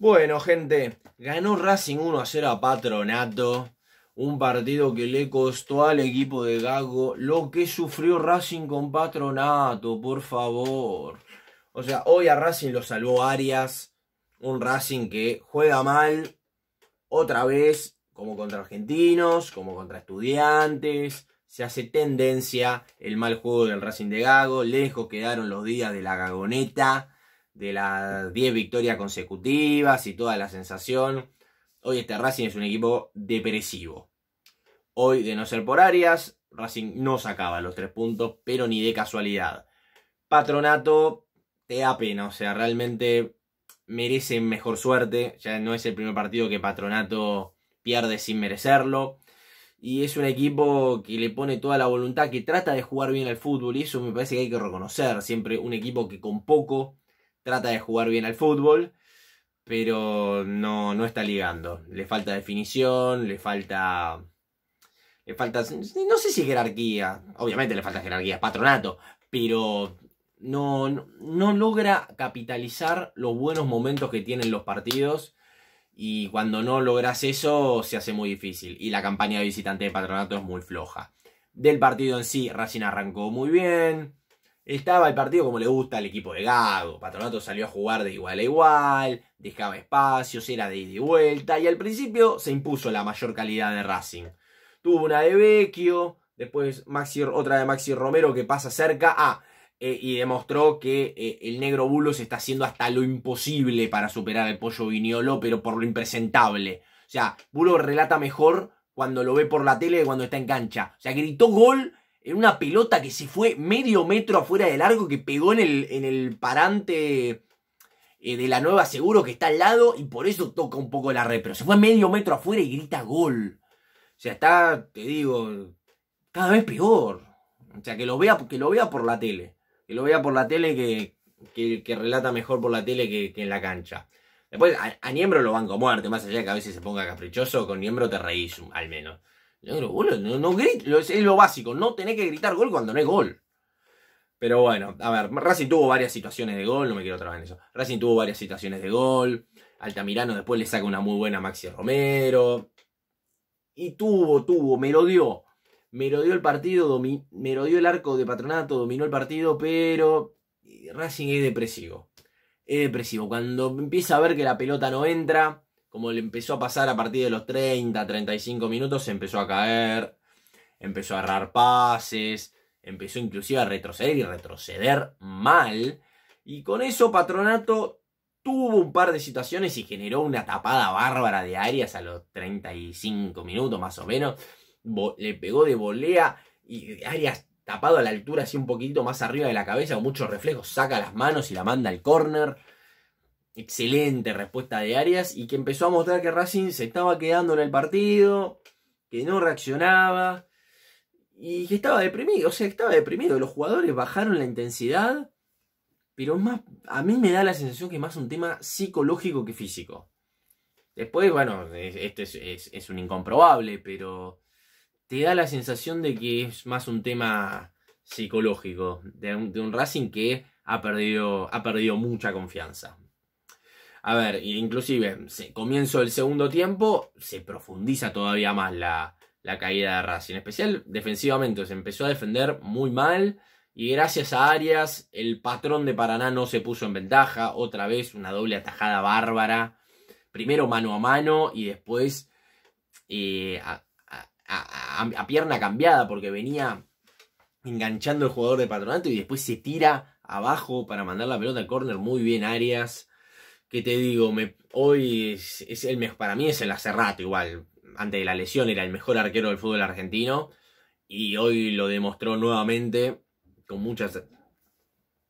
Bueno, gente, ganó Racing 1 a 0 a Patronato. Un partido que le costó al equipo de Gago lo que sufrió Racing con Patronato, por favor. O sea, hoy a Racing lo salvó Arias. Un Racing que juega mal otra vez, como contra argentinos, como contra estudiantes. Se hace tendencia el mal juego del Racing de Gago. Lejos quedaron los días de la gagoneta de las 10 victorias consecutivas y toda la sensación. Hoy este Racing es un equipo depresivo. Hoy, de no ser por Arias, Racing no sacaba los 3 puntos, pero ni de casualidad. Patronato te da pena, o sea, realmente merecen mejor suerte. Ya no es el primer partido que Patronato pierde sin merecerlo. Y es un equipo que le pone toda la voluntad, que trata de jugar bien al fútbol. Y eso me parece que hay que reconocer. Siempre un equipo que con poco trata de jugar bien al fútbol, pero no, no está ligando. Le falta definición, le falta... Le falta... No sé si jerarquía. Obviamente le falta jerarquía, patronato. Pero no, no, logra capitalizar los buenos momentos que tienen los partidos. Y cuando no logras eso, se hace muy difícil. Y la campaña de visitante de patronato es muy floja. Del partido en sí, Racing arrancó muy bien. Estaba el partido como le gusta al equipo de Gago. Patronato salió a jugar de igual a igual, dejaba espacios, era de ida y vuelta. Y al principio se impuso la mayor calidad de Racing. Tuvo una de Vecchio, después Maxi, otra de Maxi Romero que pasa cerca. Ah, eh, y demostró que eh, el negro Bulo se está haciendo hasta lo imposible para superar al pollo Viñolo, pero por lo impresentable. O sea, Bulo relata mejor cuando lo ve por la tele que cuando está en cancha. O sea, gritó gol en una pelota que se fue medio metro afuera del arco, que pegó en el, en el parante eh, de la nueva seguro que está al lado y por eso toca un poco la red, pero se fue medio metro afuera y grita gol. O sea, está, te digo, cada vez peor. O sea, que lo vea, que lo vea por la tele. Que lo vea por la tele que, que, relata mejor por la tele que, en la cancha. Después, a, Niembro lo van a muerte, más allá que a veces se ponga caprichoso, con Niembro te reís al menos no, no es, lo básico, no tenés que gritar gol cuando no es gol. Pero bueno, a ver, Racing tuvo varias situaciones de gol, no me quiero trabar en eso. Racing tuvo varias situaciones de gol. Altamirano después le saca una muy buena a Maxi Romero. Y tuvo, tuvo, me lo dio. Me lo dio el partido, me lo dio el arco de patronato, dominó el partido, pero Racing es depresivo. Es depresivo. Cuando empieza a ver que la pelota no entra, como le empezó a pasar a partir de los 30, 35 minutos, empezó a caer, empezó a agarrar pases, empezó inclusive a retroceder y retroceder mal. Y con eso Patronato tuvo un par de situaciones y generó una tapada bárbara de Arias a los 35 minutos más o menos. le pegó de volea y Arias tapado a la altura, así un poquito más arriba de la cabeza, con muchos reflejos, saca las manos y la manda al córner excelente respuesta de Arias y que empezó a mostrar que Racing se estaba quedando en el partido, que no reaccionaba y que estaba deprimido, o sea, estaba deprimido. Los jugadores bajaron la intensidad, pero más, a mí me da la sensación que es más un tema psicológico que físico. Después, bueno, este es, un incomprobable, pero te da la sensación de que es más un tema psicológico de un, de un Racing que ha perdido, ha perdido mucha confianza a ver, inclusive comienzo del segundo tiempo, se profundiza todavía más la, caída de Racing, en especial defensivamente, se empezó a defender muy mal y gracias a Arias el patrón de Paraná no se puso en ventaja, otra vez una doble atajada bárbara, primero mano a mano y después eh, a, a, pierna cambiada porque venía enganchando el jugador de patronato y después se tira abajo para mandar la pelota al córner, muy bien Arias que te digo, hoy es, el mejor, para mí es el hace igual, antes de la lesión era el mejor arquero del fútbol argentino y hoy lo demostró nuevamente con muchas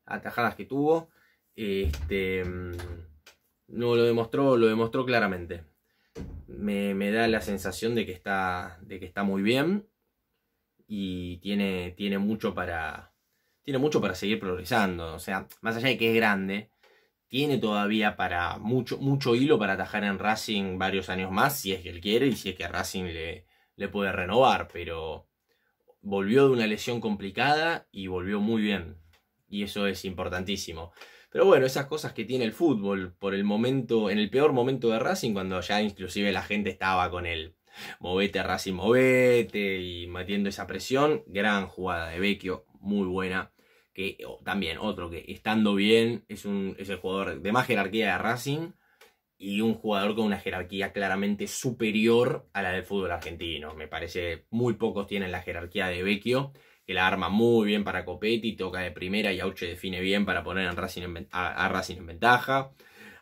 atajadas que tuvo. Este, mm, no lo demostró, lo demostró claramente. Me, me, da la sensación de que está, de que está muy bien y tiene, tiene, mucho para, tiene mucho para seguir progresando. O sea, más allá de que es grande, tiene todavía para mucho, mucho hilo para atajar en Racing varios años más, si es que él quiere y si es que Racing le, le puede renovar, pero volvió de una lesión complicada y volvió muy bien. Y eso es importantísimo. Pero bueno, esas cosas que tiene el fútbol por el momento, en el peor momento de Racing, cuando ya inclusive la gente estaba con él. Movete Racing, movete y metiendo esa presión. Gran jugada de Vecchio, muy buena que también otro que estando bien es, un, el jugador de más jerarquía de Racing y un jugador con una jerarquía claramente superior a la del fútbol argentino. Me parece muy pocos tienen la jerarquía de Vecchio, que la arma muy bien para Copetti, toca de primera y Auche define bien para poner a Racing en, Racing en ventaja.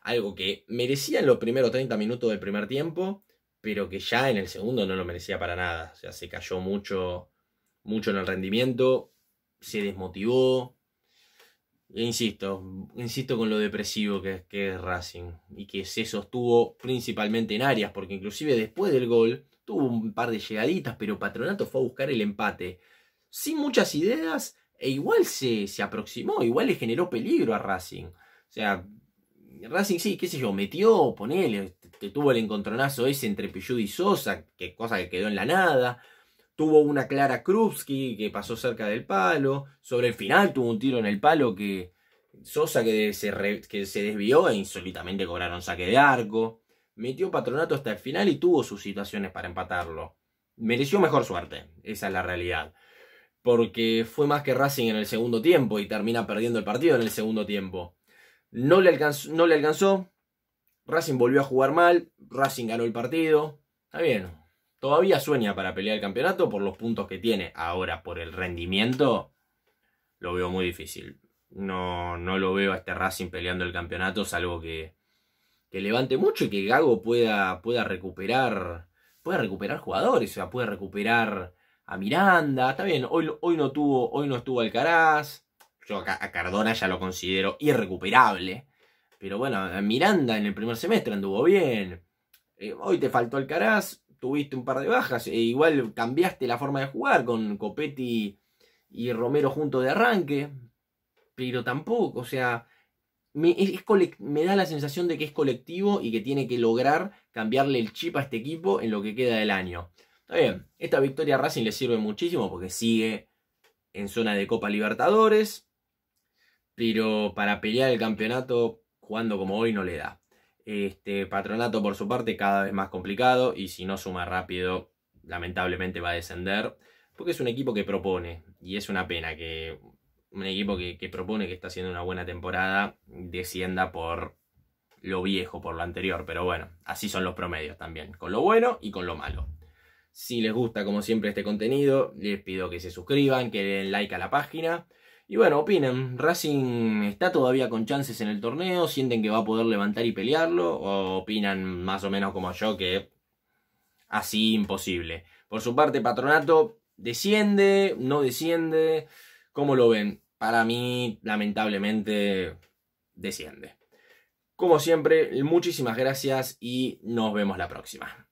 Algo que merecía en los primeros 30 minutos del primer tiempo, pero que ya en el segundo no lo merecía para nada. O sea, se cayó mucho, mucho en el rendimiento se desmotivó. E insisto, insisto con lo depresivo que, que, es Racing y que se sostuvo principalmente en áreas, porque inclusive después del gol tuvo un par de llegaditas, pero Patronato fue a buscar el empate sin muchas ideas e igual se, se aproximó, igual le generó peligro a Racing. O sea, Racing sí, qué sé yo, metió, ponele, tuvo el encontronazo ese entre Pillud y Sosa, que cosa que quedó en la nada tuvo una Clara Krupski que pasó cerca del palo, sobre el final tuvo un tiro en el palo que Sosa que se, que se desvió e insólitamente cobraron saque de arco, metió Patronato hasta el final y tuvo sus situaciones para empatarlo. Mereció mejor suerte, esa es la realidad. Porque fue más que Racing en el segundo tiempo y termina perdiendo el partido en el segundo tiempo. No le alcanzó, no le alcanzó Racing volvió a jugar mal, Racing ganó el partido. Está bien, todavía sueña para pelear el campeonato por los puntos que tiene. Ahora, por el rendimiento, lo veo muy difícil. No, no lo veo a este Racing peleando el campeonato, salvo que, que levante mucho y que Gago pueda, pueda recuperar. Pueda recuperar jugadores, o sea, puede recuperar a Miranda. Está bien, hoy, hoy, no, tuvo, hoy no estuvo Alcaraz. Yo a, Cardona ya lo considero irrecuperable. Pero bueno, Miranda en el primer semestre anduvo bien. Eh, hoy te faltó Alcaraz tuviste un par de bajas. E igual cambiaste la forma de jugar con Copetti y Romero junto de arranque. Pero tampoco, o sea, me, me da la sensación de que es colectivo y que tiene que lograr cambiarle el chip a este equipo en lo que queda del año. Está bien, esta victoria a Racing le sirve muchísimo porque sigue en zona de Copa Libertadores. Pero para pelear el campeonato jugando como hoy no le da. Este, patronato, por su parte, cada vez más complicado y si no suma rápido, lamentablemente va a descender, porque es un equipo que propone y es una pena que un equipo que, propone que está haciendo una buena temporada descienda por lo viejo, por lo anterior, pero bueno, así son los promedios también, con lo bueno y con lo malo. Si les gusta, como siempre, este contenido, les pido que se suscriban, que den like a la página y bueno, opinen. ¿Racing está todavía con chances en el torneo? ¿Sienten que va a poder levantar y pelearlo? ¿O opinan más o menos como yo que así imposible? Por su parte, Patronato desciende, no desciende, ¿cómo lo ven? Para mí, lamentablemente, desciende. Como siempre, muchísimas gracias y nos vemos la próxima.